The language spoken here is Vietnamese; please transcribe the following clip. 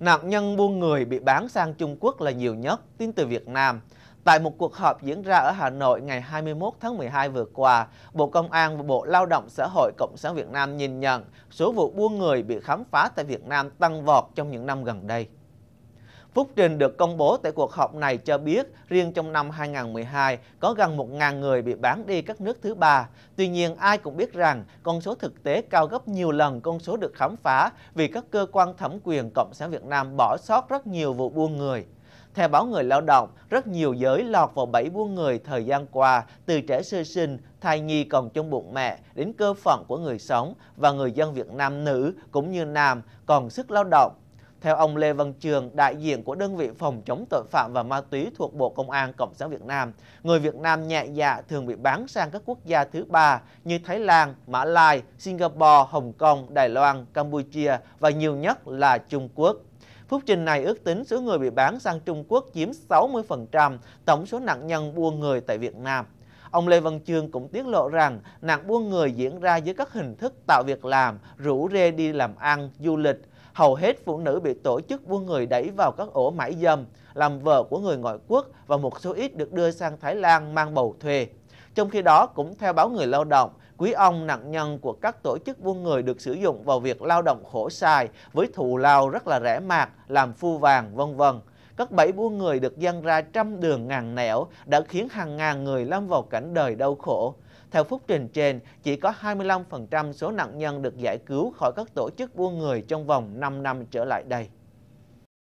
nạn nhân buôn người bị bán sang Trung Quốc là nhiều nhất, tin từ Việt Nam. Tại một cuộc họp diễn ra ở Hà Nội ngày 21 tháng 12 vừa qua, Bộ Công an và Bộ Lao động Xã hội Cộng sản Việt Nam nhìn nhận số vụ buôn người bị khám phá tại Việt Nam tăng vọt trong những năm gần đây. Phúc trình được công bố tại cuộc họp này cho biết riêng trong năm 2012 có gần 1.000 người bị bán đi các nước thứ ba. Tuy nhiên ai cũng biết rằng con số thực tế cao gấp nhiều lần con số được khám phá vì các cơ quan thẩm quyền Cộng sản Việt Nam bỏ sót rất nhiều vụ buôn người. Theo báo Người Lao động, rất nhiều giới lọt vào bẫy buôn người thời gian qua, từ trẻ sơ sinh, thai nhi còn trong bụng mẹ đến cơ phận của người sống và người dân Việt Nam nữ cũng như nam còn sức lao động theo ông Lê Văn Trường, đại diện của đơn vị phòng chống tội phạm và ma túy thuộc Bộ Công an Cộng sản Việt Nam, người Việt Nam nhẹ dạ thường bị bán sang các quốc gia thứ ba như Thái Lan, Mã Lai, Singapore, Hồng Kông, Đài Loan, Campuchia và nhiều nhất là Trung Quốc. Phúc trình này ước tính số người bị bán sang Trung Quốc chiếm 60% tổng số nạn nhân buôn người tại Việt Nam. Ông Lê Văn Chương cũng tiết lộ rằng nạn buôn người diễn ra dưới các hình thức tạo việc làm, rủ rê đi làm ăn, du lịch hầu hết phụ nữ bị tổ chức buôn người đẩy vào các ổ mãi dâm, làm vợ của người ngoại quốc và một số ít được đưa sang Thái Lan mang bầu thuê. Trong khi đó, cũng theo báo Người Lao động, quý ông nạn nhân của các tổ chức buôn người được sử dụng vào việc lao động khổ sai với thù lao rất là rẻ mạt, làm phu vàng, vân vân. Các bẫy buôn người được dăng ra trăm đường ngàn nẻo đã khiến hàng ngàn người lâm vào cảnh đời đau khổ. Theo phúc trình trên, chỉ có 25% số nạn nhân được giải cứu khỏi các tổ chức buôn người trong vòng 5 năm trở lại đây.